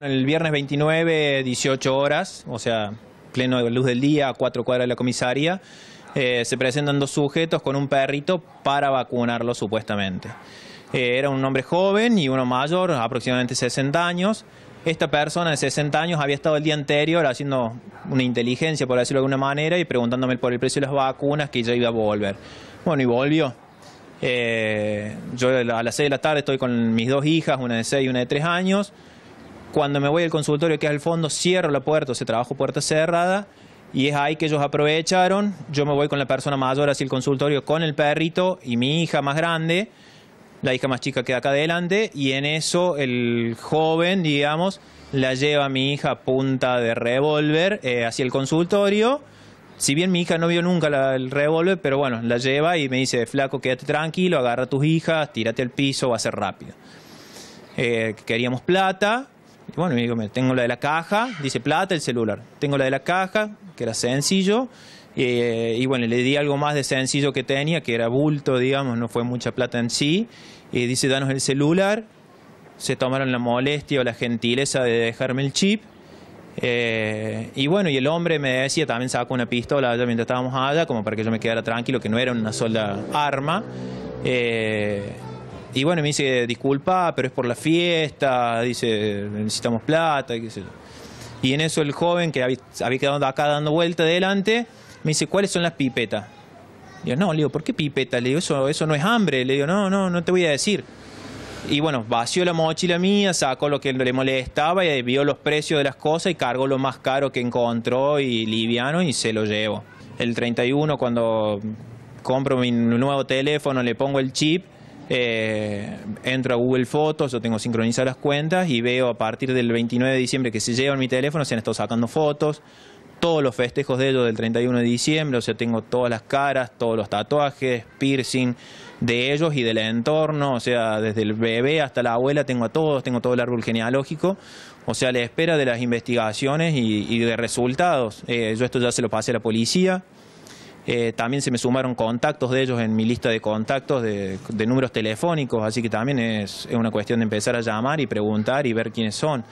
El viernes 29, 18 horas, o sea, pleno de luz del día, a cuatro cuadras de la comisaría, eh, se presentan dos sujetos con un perrito para vacunarlo supuestamente. Eh, era un hombre joven y uno mayor, aproximadamente 60 años. Esta persona de 60 años había estado el día anterior haciendo una inteligencia, por decirlo de alguna manera, y preguntándome por el precio de las vacunas que ya iba a volver. Bueno, y volvió. Eh, yo a las 6 de la tarde estoy con mis dos hijas, una de 6 y una de 3 años. Cuando me voy al consultorio que es al fondo, cierro la puerta, o sea, trabajo puerta cerrada y es ahí que ellos aprovecharon. Yo me voy con la persona mayor hacia el consultorio con el perrito y mi hija más grande, la hija más chica queda acá adelante y en eso el joven, digamos, la lleva a mi hija a punta de revólver eh, hacia el consultorio. Si bien mi hija no vio nunca el revólver, pero bueno, la lleva y me dice, flaco, quédate tranquilo, agarra a tus hijas, tírate al piso, va a ser rápido. Eh, queríamos plata, y bueno, me digo, tengo la de la caja, dice plata, el celular. Tengo la de la caja, que era sencillo. Eh, y bueno, le di algo más de sencillo que tenía, que era bulto, digamos, no fue mucha plata en sí. Y dice, danos el celular. Se tomaron la molestia o la gentileza de dejarme el chip. Eh, y bueno, y el hombre me decía, también sacó una pistola allá mientras estábamos allá, como para que yo me quedara tranquilo, que no era una sola arma. Eh, y bueno, me dice, disculpa, pero es por la fiesta, dice, necesitamos plata, y qué sé yo. Y en eso el joven que había, quedado acá dando vuelta adelante, me dice, ¿cuáles son las pipetas? Digo, no, le digo, ¿por qué pipetas? Le digo, eso, eso no es hambre. Le digo, no, no, no te voy a decir. Y bueno, vació la mochila mía, sacó lo que le molestaba y vio los precios de las cosas y cargó lo más caro que encontró y liviano y se lo llevo. El 31 cuando compro mi nuevo teléfono, le pongo el chip, eh, entro a Google Fotos, yo tengo sincronizadas las cuentas y veo a partir del 29 de diciembre que se llevan mi teléfono, se han estado sacando fotos, todos los festejos de ellos del 31 de diciembre, o sea, tengo todas las caras, todos los tatuajes, piercing de ellos y del entorno, o sea, desde el bebé hasta la abuela tengo a todos, tengo todo el árbol genealógico, o sea, la espera de las investigaciones y, de resultados. Eh, yo esto ya se lo pasé a la policía, eh, también se me sumaron contactos de ellos en mi lista de contactos de, números telefónicos, así que también es, es una cuestión de empezar a llamar y preguntar y ver quiénes son.